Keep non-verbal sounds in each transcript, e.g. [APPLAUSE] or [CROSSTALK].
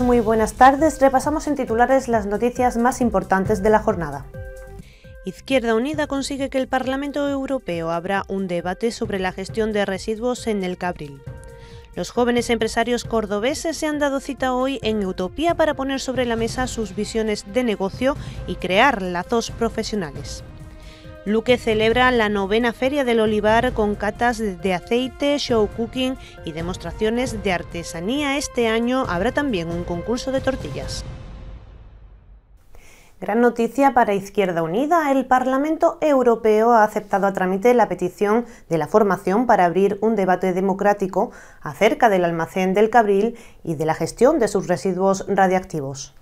muy buenas tardes. Repasamos en titulares las noticias más importantes de la jornada. Izquierda Unida consigue que el Parlamento Europeo abra un debate sobre la gestión de residuos en el Cabril. Los jóvenes empresarios cordobeses se han dado cita hoy en Utopía para poner sobre la mesa sus visiones de negocio y crear lazos profesionales. Luque celebra la novena Feria del Olivar con catas de aceite, show cooking y demostraciones de artesanía. Este año habrá también un concurso de tortillas. Gran noticia para Izquierda Unida. El Parlamento Europeo ha aceptado a trámite la petición de la formación para abrir un debate democrático acerca del almacén del Cabril y de la gestión de sus residuos radiactivos.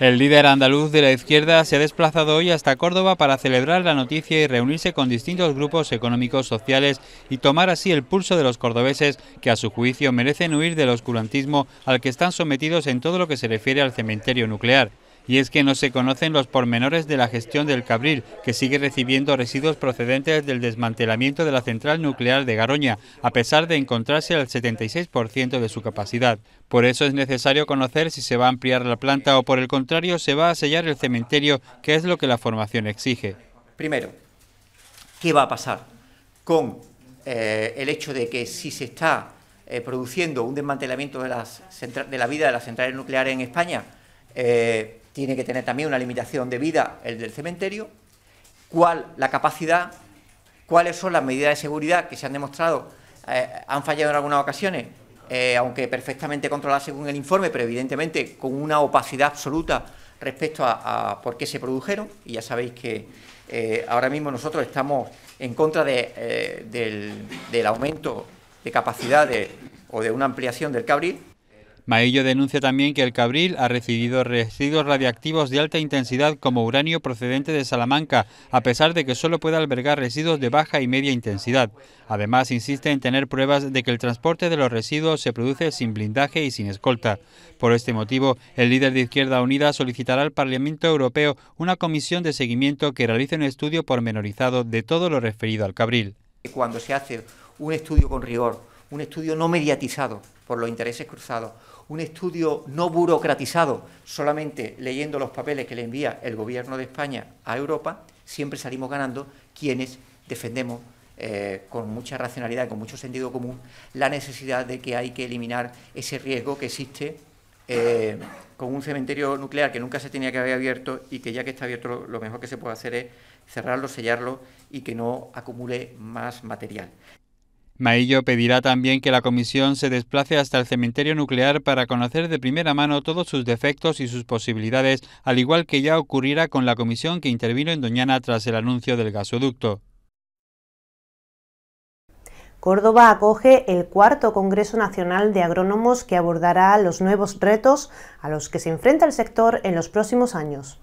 El líder andaluz de la izquierda se ha desplazado hoy hasta Córdoba para celebrar la noticia y reunirse con distintos grupos económicos, sociales y tomar así el pulso de los cordobeses que a su juicio merecen huir del oscurantismo al que están sometidos en todo lo que se refiere al cementerio nuclear y es que no se conocen los pormenores de la gestión del Cabril, que sigue recibiendo residuos procedentes del desmantelamiento de la central nuclear de Garoña, a pesar de encontrarse al 76% de su capacidad. Por eso es necesario conocer si se va a ampliar la planta o por el contrario se va a sellar el cementerio, que es lo que la formación exige. Primero, ¿qué va a pasar con eh, el hecho de que si se está eh, produciendo un desmantelamiento de, la vida de las centrales nucleares en España, eh, tiene que tener también una limitación de vida el del cementerio, cuál la capacidad, cuáles son las medidas de seguridad que se han demostrado, eh, han fallado en algunas ocasiones, eh, aunque perfectamente controladas según el informe, pero evidentemente con una opacidad absoluta respecto a, por qué se produjeron. Y ya sabéis que eh, ahora mismo nosotros estamos en contra del, aumento de capacidad o de una ampliación del cabril Maillo denuncia también que el Cabril ha recibido residuos radiactivos de alta intensidad como uranio procedente de Salamanca, a pesar de que solo puede albergar residuos de baja y media intensidad. Además, insiste en tener pruebas de que el transporte de los residuos se produce sin blindaje y sin escolta. Por este motivo, el líder de Izquierda Unida solicitará al Parlamento Europeo una comisión de seguimiento que realice un estudio pormenorizado de todo lo referido al Cabril. Cuando se hace un estudio con rigor un estudio no mediatizado por los intereses cruzados, un estudio no burocratizado, solamente leyendo los papeles que le envía el Gobierno de España a Europa, siempre salimos ganando quienes defendemos eh, con mucha racionalidad y con mucho sentido común la necesidad de que hay que eliminar ese riesgo que existe eh, con un cementerio nuclear que nunca se tenía que haber abierto y que ya que está abierto lo mejor que se puede hacer es cerrarlo, sellarlo y que no acumule más material. Maillo pedirá también que la comisión se desplace hasta el cementerio nuclear para conocer de primera mano todos sus defectos y sus posibilidades, al igual que ya ocurrirá con la comisión que intervino en Doñana tras el anuncio del gasoducto. Córdoba acoge el cuarto Congreso Nacional de Agrónomos que abordará los nuevos retos a los que se enfrenta el sector en los próximos años.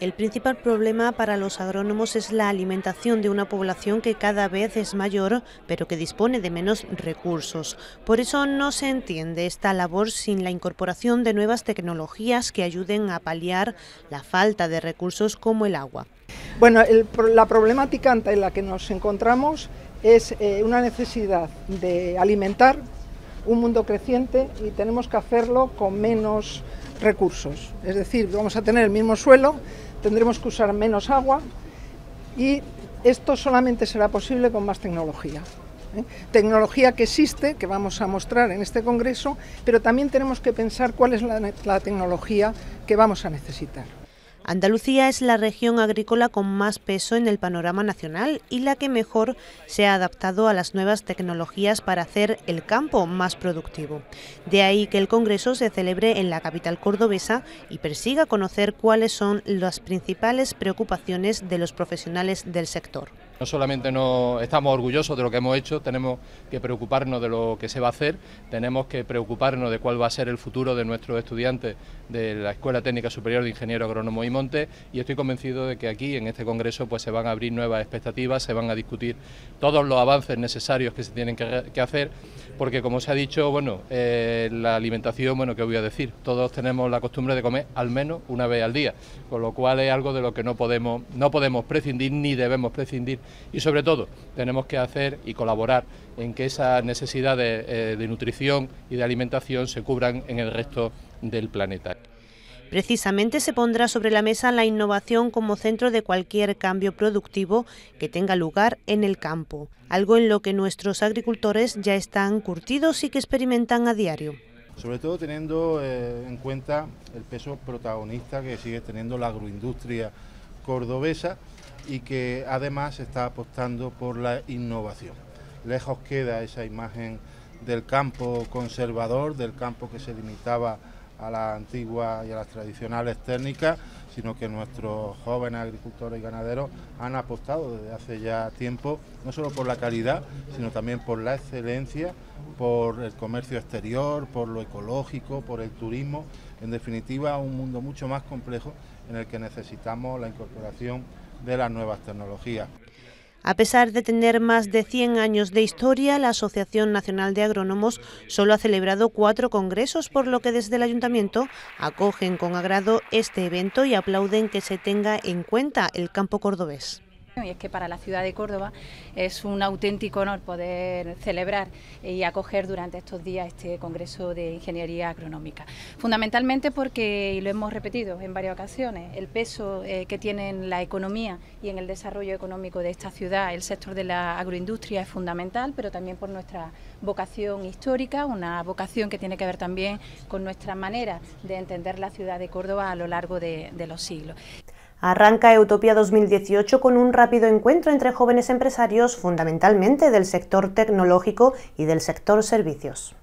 El principal problema para los agrónomos es la alimentación de una población que cada vez es mayor, pero que dispone de menos recursos. Por eso no se entiende esta labor sin la incorporación de nuevas tecnologías que ayuden a paliar la falta de recursos como el agua. Bueno, la problemática en la que nos encontramos es eh, una necesidad de alimentar un mundo creciente y tenemos que hacerlo con menos recursos. Es decir, vamos a tener el mismo suelo, tendremos que usar menos agua y esto solamente será posible con más tecnología. ¿eh? Tecnología que existe, que vamos a mostrar en este congreso, pero también tenemos que pensar cuál es la tecnología que vamos a necesitar. Andalucía es la región agrícola con más peso en el panorama nacional y la que mejor se ha adaptado a las nuevas tecnologías para hacer el campo más productivo. De ahí que el Congreso se celebre en la capital cordobesa y persiga conocer cuáles son las principales preocupaciones de los profesionales del sector. No solamente no estamos orgullosos de lo que hemos hecho, tenemos que preocuparnos de lo que se va a hacer, tenemos que preocuparnos de cuál va a ser el futuro de nuestros estudiantes de la Escuela Técnica Superior de Ingeniero Agrónomo y Monte y estoy convencido de que aquí en este congreso pues se van a abrir nuevas expectativas, se van a discutir todos los avances necesarios que se tienen que, hacer porque como se ha dicho, bueno, eh, la alimentación, bueno, ¿qué voy a decir? Todos tenemos la costumbre de comer al menos una vez al día, con lo cual es algo de lo que no podemos no podemos prescindir ni debemos prescindir y sobre todo tenemos que hacer y colaborar en que esas necesidades eh, de, nutrición y de alimentación se cubran en el resto del planeta. Precisamente se pondrá sobre la mesa la innovación como centro de cualquier cambio productivo que tenga lugar en el campo, algo en lo que nuestros agricultores ya están curtidos y que experimentan a diario. Sobre todo teniendo eh, en cuenta el peso protagonista que sigue teniendo la agroindustria cordobesa y que además está apostando por la innovación. Lejos queda esa imagen del campo conservador, del campo que se limitaba a las antiguas y a las tradicionales técnicas, sino que nuestros jóvenes agricultores y ganaderos han apostado desde hace ya tiempo, no solo por la calidad, sino también por la excelencia, por el comercio exterior, por lo ecológico, por el turismo, en definitiva un mundo mucho más complejo en el que necesitamos la incorporación de las nuevas tecnologías. A pesar de tener más de 100 años de historia, la Asociación Nacional de Agrónomos solo ha celebrado cuatro congresos, por lo que desde el ayuntamiento acogen con agrado este evento y aplauden que se tenga en cuenta el campo cordobés y es que para la ciudad de Córdoba es un auténtico honor poder celebrar y acoger durante estos días este Congreso de Ingeniería Agronómica. Fundamentalmente porque, y lo hemos repetido en varias ocasiones, el peso eh, que tiene en la economía y en el desarrollo económico de esta ciudad el sector de la agroindustria es fundamental, pero también por nuestra vocación histórica, una vocación que tiene que ver también con nuestra manera de entender la ciudad de Córdoba a lo largo de los siglos. Arranca Utopía 2018 con un rápido encuentro entre jóvenes empresarios, fundamentalmente del sector tecnológico y del sector servicios.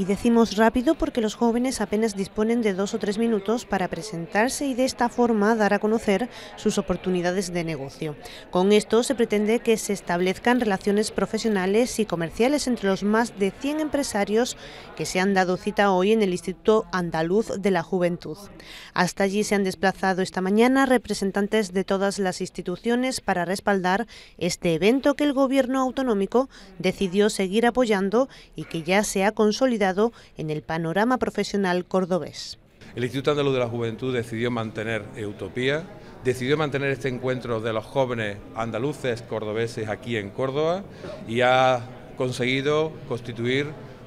Y decimos rápido porque los jóvenes apenas disponen de dos o tres minutos para presentarse y de esta forma dar a conocer sus oportunidades de negocio. Con esto se pretende que se establezcan relaciones profesionales y comerciales entre los más de 100 empresarios que se han dado cita hoy en el Instituto Andaluz de la Juventud. Hasta allí se han desplazado esta mañana representantes de todas las instituciones para respaldar este evento que el Gobierno autonómico decidió seguir apoyando y que ya se ha consolidado en el panorama profesional cordobés. El Instituto Andaluz de la Juventud decidió mantener Utopía, decidió mantener este encuentro de los jóvenes andaluces cordobeses aquí en Córdoba y ha conseguido constituir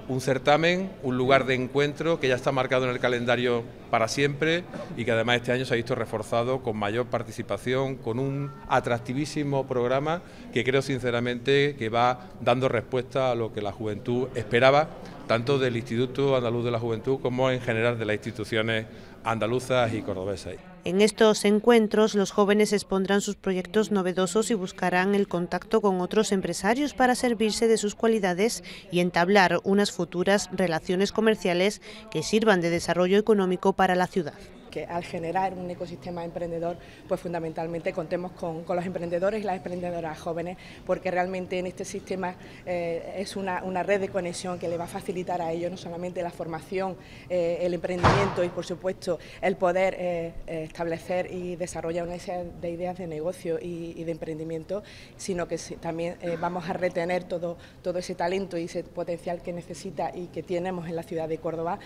un certamen, un lugar de encuentro que ya está marcado en el calendario para siempre y que además este año se ha visto reforzado con mayor participación, con un atractivísimo programa que creo sinceramente que va dando respuesta a lo que la juventud esperaba tanto del Instituto Andaluz de la Juventud como en general de las instituciones andaluzas y cordobesas. En estos encuentros los jóvenes expondrán sus proyectos novedosos y buscarán el contacto con otros empresarios para servirse de sus cualidades y entablar unas futuras relaciones comerciales que sirvan de desarrollo económico para la ciudad que al generar un ecosistema emprendedor, pues fundamentalmente contemos con, los emprendedores y las emprendedoras jóvenes, porque realmente en este sistema eh, es una, red de conexión que le va a facilitar a ellos no solamente la formación, eh, el emprendimiento y por supuesto el poder eh, establecer y desarrollar una serie de ideas de negocio y, de emprendimiento, sino que también vamos a retener todo, todo ese talento y ese potencial que necesita y que tenemos en la ciudad de Córdoba.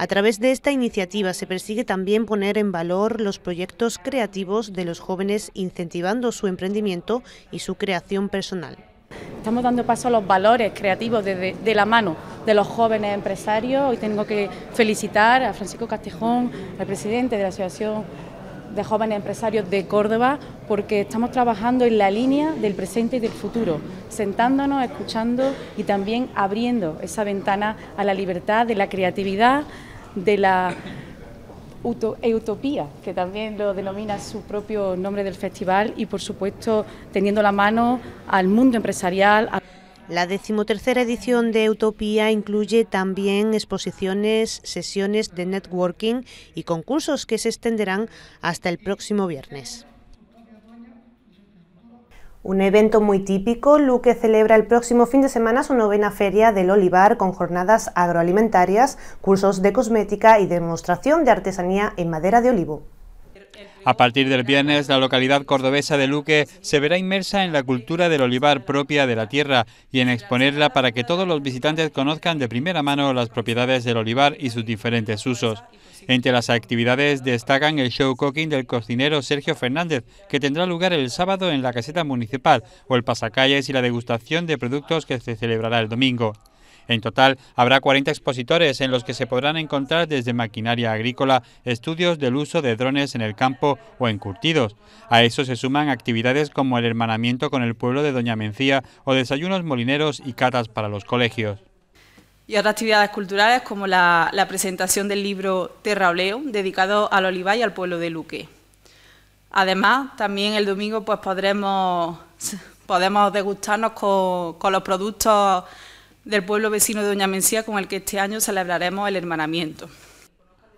A través de esta iniciativa se persigue también poner en valor los proyectos creativos de los jóvenes incentivando su emprendimiento y su creación personal. Estamos dando paso a los valores creativos de, la mano de los jóvenes empresarios. Hoy tengo que felicitar a Francisco Castejón, al presidente de la Asociación de jóvenes empresarios de Córdoba porque estamos trabajando en la línea del presente y del futuro, sentándonos, escuchando y también abriendo esa ventana a la libertad de la creatividad, de la Utopía, que también lo denomina su propio nombre del festival y por supuesto teniendo la mano al mundo empresarial. La decimotercera edición de Utopía incluye también exposiciones, sesiones de networking y concursos que se extenderán hasta el próximo viernes. Un evento muy típico, Luque celebra el próximo fin de semana su novena feria del olivar con jornadas agroalimentarias, cursos de cosmética y demostración de artesanía en madera de olivo. A partir del viernes, la localidad cordobesa de Luque se verá inmersa en la cultura del olivar propia de la tierra y en exponerla para que todos los visitantes conozcan de primera mano las propiedades del olivar y sus diferentes usos. Entre las actividades destacan el show cooking del cocinero Sergio Fernández, que tendrá lugar el sábado en la caseta municipal, o el pasacalles y la degustación de productos que se celebrará el domingo. En total, habrá 40 expositores en los que se podrán encontrar desde maquinaria agrícola, estudios del uso de drones en el campo o encurtidos. A eso se suman actividades como el hermanamiento con el pueblo de Doña Mencía o desayunos molineros y catas para los colegios y otras actividades culturales como la, presentación del libro Terraoleo, dedicado al olivar y al pueblo de Luque. Además, también el domingo pues podremos, [LAUGHS] podemos degustarnos con los productos del pueblo vecino de Doña Mencía con el que este año celebraremos el hermanamiento.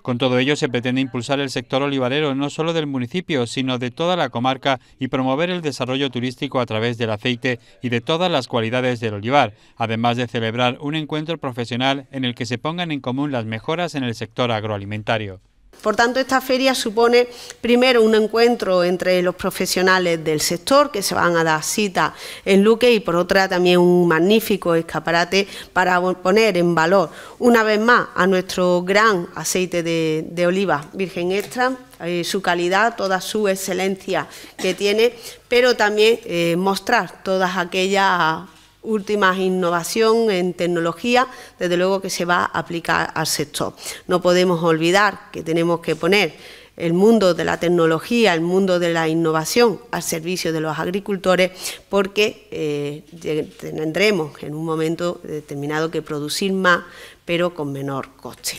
Con todo ello se pretende impulsar el sector olivarero no solo del municipio, sino de toda la comarca y promover el desarrollo turístico a través del aceite y de todas las cualidades del olivar, además de celebrar un encuentro profesional en el que se pongan en común las mejoras en el sector agroalimentario. Por tanto, esta feria supone primero un encuentro entre los profesionales del sector que se van a dar cita en Luque y por otra también un magnífico escaparate para poner en valor una vez más a nuestro gran aceite de, oliva virgen extra eh, su calidad, toda su excelencia que tiene, pero también eh, mostrar todas aquellas últimas innovación en tecnología, desde luego que se va a aplicar al sector. No podemos olvidar que tenemos que poner el mundo de la tecnología, el mundo de la innovación al servicio de los agricultores, porque eh, tendremos en un momento determinado que producir más, pero con menor coste.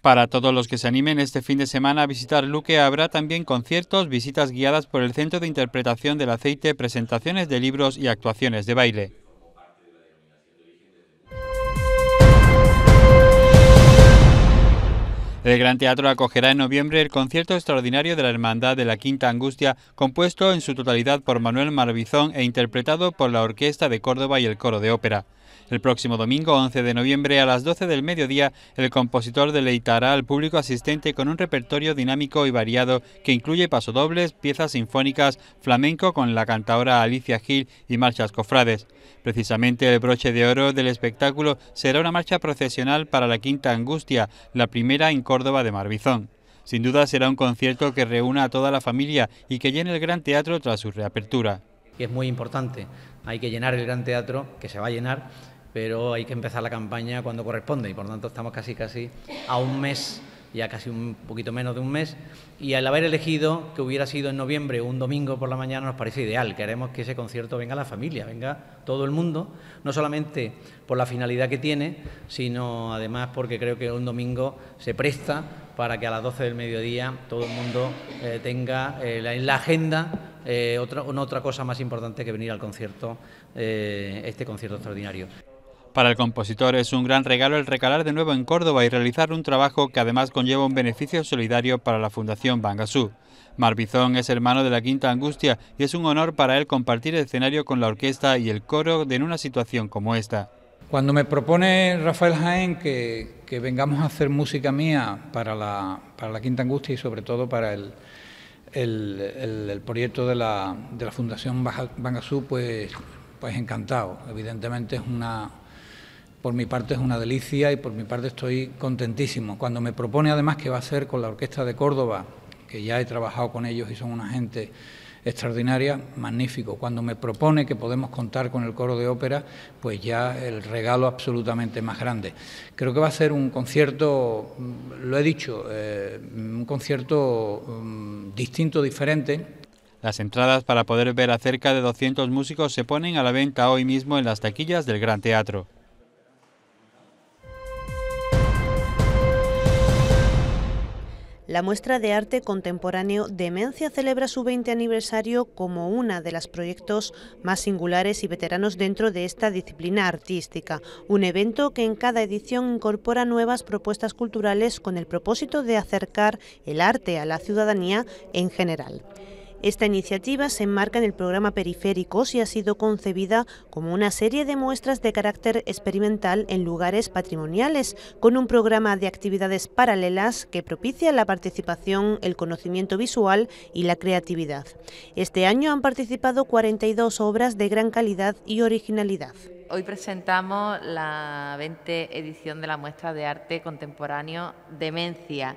Para todos los que se animen este fin de semana a visitar Luque habrá también conciertos, visitas guiadas por el Centro de Interpretación del Aceite, presentaciones de libros y actuaciones de baile. El Gran Teatro acogerá en noviembre el concierto extraordinario de la Hermandad de la Quinta Angustia, compuesto en su totalidad por Manuel Marbizón e interpretado por la Orquesta de Córdoba y el Coro de Ópera. El próximo domingo 11 de noviembre a las 12 del mediodía, el compositor deleitará al público asistente con un repertorio dinámico y variado que incluye pasodobles, piezas sinfónicas, flamenco con la cantadora Alicia Gil y marchas cofrades. Precisamente el broche de oro del espectáculo será una marcha procesional para la Quinta Angustia, la primera en Córdoba de Marbizón. Sin duda será un concierto que reúna a toda la familia y que llene el gran teatro tras su reapertura. Es muy importante, hay que llenar el gran teatro, que se va a llenar, pero hay que empezar la campaña cuando corresponde y por lo tanto estamos casi casi a un mes, ya casi un poquito menos de un mes, y al haber elegido que hubiera sido en noviembre un domingo por la mañana nos parece ideal, queremos que ese concierto venga a la familia, venga todo el mundo, no solamente por la finalidad que tiene, sino además porque creo que un domingo se presta para que a las 12 del mediodía todo el mundo eh, tenga eh, en la agenda eh, otra, otra cosa más importante que venir al concierto, este concierto extraordinario. Para el compositor es un gran regalo el recalar de nuevo en Córdoba y realizar un trabajo que además conlleva un beneficio solidario para la Fundación Bangasú. Marbizón es hermano de la Quinta Angustia y es un honor para él compartir el escenario con la orquesta y el coro en una situación como esta. Cuando me propone Rafael Jaén que, que vengamos a hacer música mía para la, para la Quinta Angustia y sobre todo para el, el, proyecto de la, de la Fundación Bangasú, pues, pues encantado. Evidentemente es una por mi parte es una delicia y por mi parte estoy contentísimo. Cuando me propone además que va a ser con la Orquesta de Córdoba, que ya he trabajado con ellos y son una gente extraordinaria, magnífico. Cuando me propone que podemos contar con el coro de ópera, pues ya el regalo absolutamente más grande. Creo que va a ser un concierto, mm, lo he dicho, eh, un concierto mm, distinto, diferente, las entradas para poder ver a cerca de 200 músicos se ponen a la venta hoy mismo en las taquillas del Gran Teatro. La muestra de arte contemporáneo Demencia celebra su 20 aniversario como una de los proyectos más singulares y veteranos dentro de esta disciplina artística, un evento que en cada edición incorpora nuevas propuestas culturales con el propósito de acercar el arte a la ciudadanía en general. Esta iniciativa se enmarca en el programa Periféricos y ha sido concebida como una serie de muestras de carácter experimental en lugares patrimoniales, con un programa de actividades paralelas que propicia la participación, el conocimiento visual y la creatividad. Este año han participado 42 obras de gran calidad y originalidad. Hoy presentamos la 20 edición de la muestra de arte contemporáneo Demencia.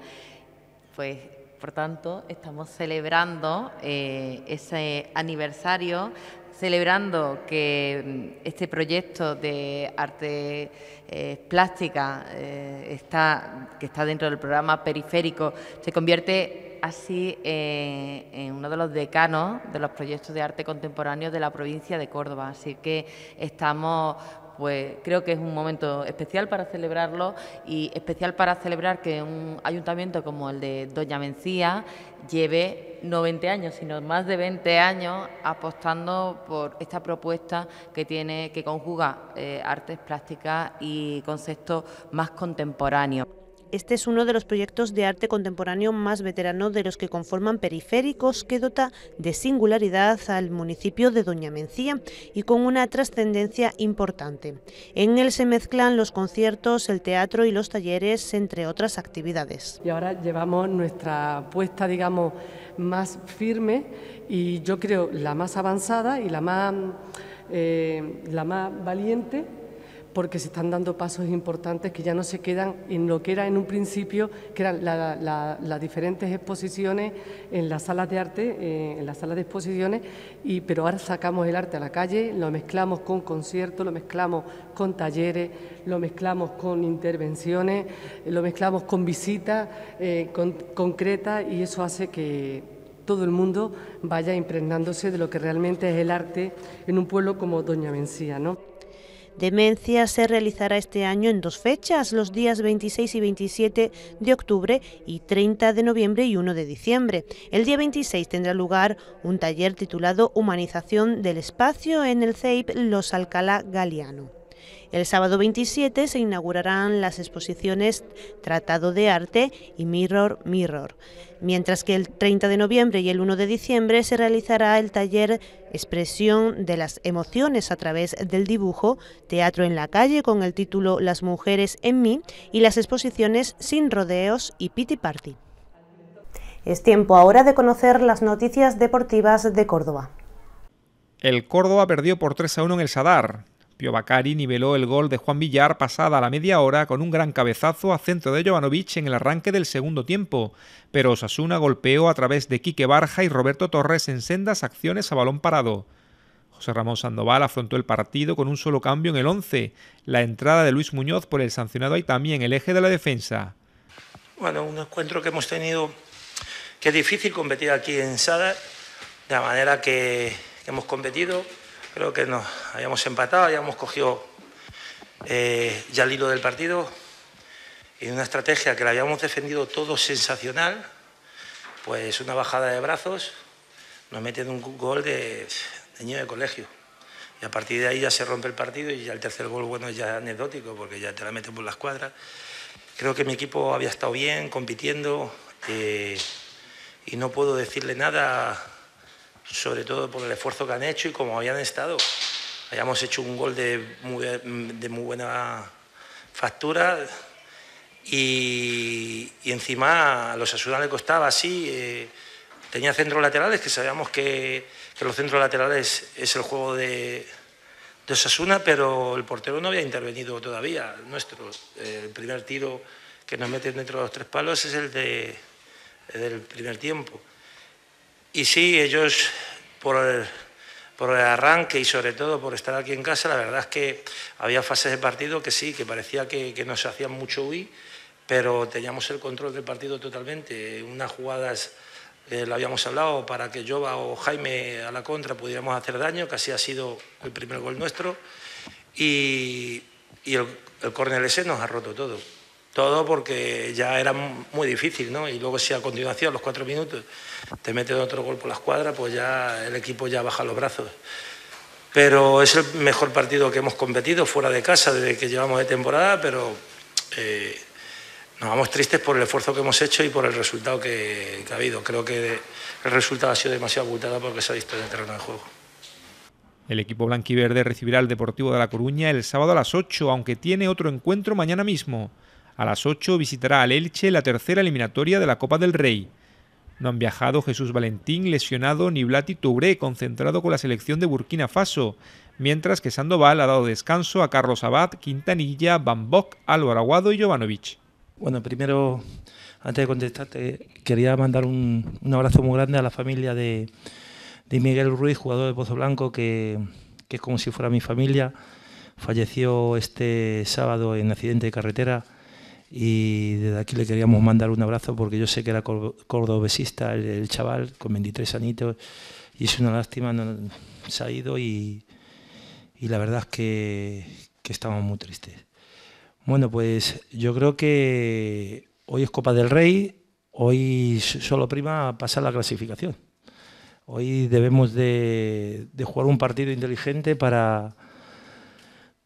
Pues por tanto, estamos celebrando eh, ese aniversario, celebrando que mm, este proyecto de arte eh, plástica eh, está, que está dentro del programa periférico se convierte así en uno de los decanos de los proyectos de arte contemporáneo de la provincia de Córdoba. Así que estamos pues creo que es un momento especial para celebrarlo y especial para celebrar que un ayuntamiento como el de Doña Mencía lleve no años, sino más de 20 años apostando por esta propuesta que tiene, que conjuga eh, artes prácticas y conceptos más contemporáneos. Este es uno de los proyectos de arte contemporáneo más veterano de los que conforman Periféricos, que dota de singularidad al municipio de Doña Mencía y con una trascendencia importante. En él se mezclan los conciertos, el teatro y los talleres, entre otras actividades. Y ahora llevamos nuestra apuesta, digamos, más firme y yo creo la más avanzada y la más, eh, la más valiente porque se están dando pasos importantes que ya no se quedan en lo que era en un principio, que eran las diferentes exposiciones en las salas de arte, eh, en las salas de exposiciones, y, pero ahora sacamos el arte a la calle, lo mezclamos con conciertos, lo mezclamos con talleres, lo mezclamos con intervenciones, eh, lo mezclamos con visitas eh, concretas y eso hace que todo el mundo vaya impregnándose de lo que realmente es el arte en un pueblo como Doña Mencía, Demencia se realizará este año en dos fechas, los días 26 y 27 de octubre y 30 de noviembre y 1 de diciembre. El día 26 tendrá lugar un taller titulado Humanización del Espacio en el CEIP Los Alcalá Galeano. El sábado 27 se inaugurarán las exposiciones Tratado de Arte y Mirror Mirror, mientras que el 30 de noviembre y el 1 de diciembre se realizará el taller Expresión de las emociones a través del dibujo, Teatro en la calle con el título Las mujeres en mí y las exposiciones Sin rodeos y Pity Party. Es tiempo ahora de conocer las noticias deportivas de Córdoba. El Córdoba perdió por 3 a 1 en el Sadar. Pio niveló el gol de Juan Villar pasada la media hora con un gran cabezazo a centro de Jovanovic en el arranque del segundo tiempo, pero Osasuna golpeó a través de Quique Barja y Roberto Torres en sendas acciones a balón parado. José Ramón Sandoval afrontó el partido con un solo cambio en el 11, la entrada de Luis Muñoz por el sancionado y también el eje de la defensa. Bueno, un encuentro que hemos tenido que es difícil competir aquí en Sada, de la manera que hemos competido creo que nos habíamos empatado, habíamos cogido eh, ya el hilo del partido y una estrategia que la habíamos defendido todo sensacional, pues una bajada de brazos nos meten un gol de, niño de colegio. Y a partir de ahí ya se rompe el partido y ya el tercer gol, bueno, ya anecdótico porque ya te la meten por las cuadras. Creo que mi equipo había estado bien, compitiendo, eh, y no puedo decirle nada sobre todo por el esfuerzo que han hecho y como habían estado. Hayamos hecho un gol de muy, buena factura y, encima a los Asuna le costaba así. Eh, tenía centros laterales, que sabíamos que, los centros laterales es el juego de, de Osasuna, pero el portero no había intervenido todavía. Eh, el nuestro, primer tiro que nos meten dentro de los tres palos es el del primer tiempo. Y sí, ellos por el, por el arranque y sobre todo por estar aquí en casa, la verdad es que había fases de partido que sí, que parecía que, nos hacían mucho huir, pero teníamos el control del partido totalmente. Unas jugadas, eh, lo habíamos hablado, para que Jova o Jaime a la contra pudiéramos hacer daño, casi ha sido el primer gol nuestro, y, el, el córner nos ha roto todo. Todo porque ya era muy difícil, ¿no? Y luego si a continuación, los cuatro minutos, te meten otro gol por la escuadra, pues ya el equipo ya baja los brazos. Pero es el mejor partido que hemos competido fuera de casa desde que llevamos de temporada, pero eh, nos vamos tristes por el esfuerzo que hemos hecho y por el resultado que, ha habido. Creo que el resultado ha sido demasiado ocultado porque se ha visto en el terreno de juego. El equipo blanquiverde recibirá al Deportivo de La Coruña el sábado a las 8, aunque tiene otro encuentro mañana mismo. A las 8 visitará al Elche la tercera eliminatoria de la Copa del Rey. No han viajado Jesús Valentín, lesionado, ni Blati Toure, concentrado con la selección de Burkina Faso, mientras que Sandoval ha dado descanso a Carlos Abad, Quintanilla, Van Álvaro Aguado y Jovanovic. Bueno, primero, antes de contestarte, quería mandar un, abrazo muy grande a la familia de, de Miguel Ruiz, jugador de Pozo Blanco, que, que es como si fuera mi familia. Falleció este sábado en accidente de carretera y desde aquí le queríamos mandar un abrazo porque yo sé que era cordobesista el, chaval, con 23 anitos, y es una lástima, no, se ha ido y, la verdad es que, que estamos muy tristes. Bueno, pues yo creo que hoy es Copa del Rey, hoy solo prima pasa la clasificación. Hoy debemos de jugar un partido inteligente para,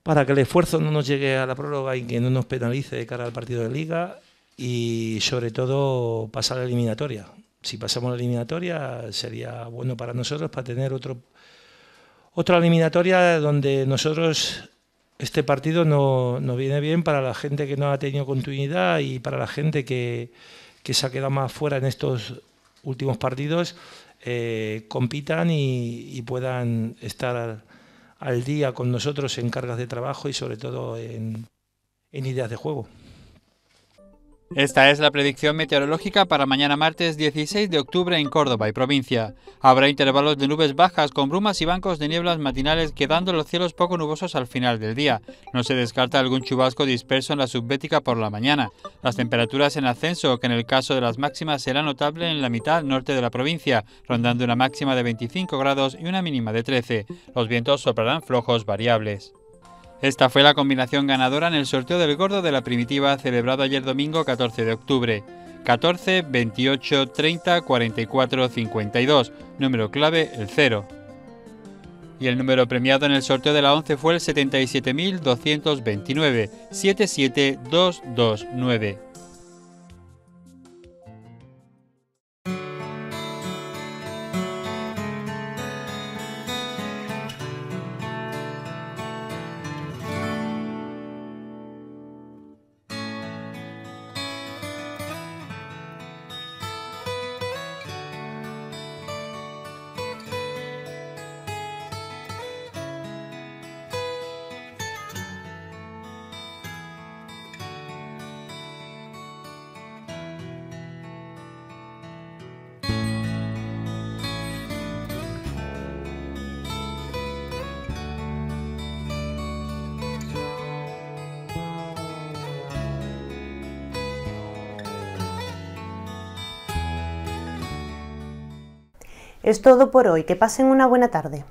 para que el esfuerzo no nos llegue a la prórroga y que no nos penalice de cara al partido de liga y sobre todo pasar la eliminatoria. Si pasamos la eliminatoria sería bueno para nosotros para tener otro, otra eliminatoria donde nosotros este partido no no viene bien para la gente que no ha tenido continuidad y para la gente que, se ha quedado más fuera en estos últimos partidos, eh, compitan y, y puedan estar al día con nosotros en cargas de trabajo y sobre todo en, ideas de juego. Esta es la predicción meteorológica para mañana martes 16 de octubre en Córdoba y provincia. Habrá intervalos de nubes bajas con brumas y bancos de nieblas matinales quedando los cielos poco nubosos al final del día. No se descarta algún chubasco disperso en la subbética por la mañana. Las temperaturas en ascenso, que en el caso de las máximas será notable en la mitad norte de la provincia, rondando una máxima de 25 grados y una mínima de 13. Los vientos soplarán flojos variables. Esta fue la combinación ganadora en el sorteo del gordo de la primitiva celebrado ayer domingo 14 de octubre. 14, 28, 30, 44, 52, número clave el 0. Y el número premiado en el sorteo de la 11 fue el 77.229, 77229. Es todo por hoy. Que pasen una buena tarde.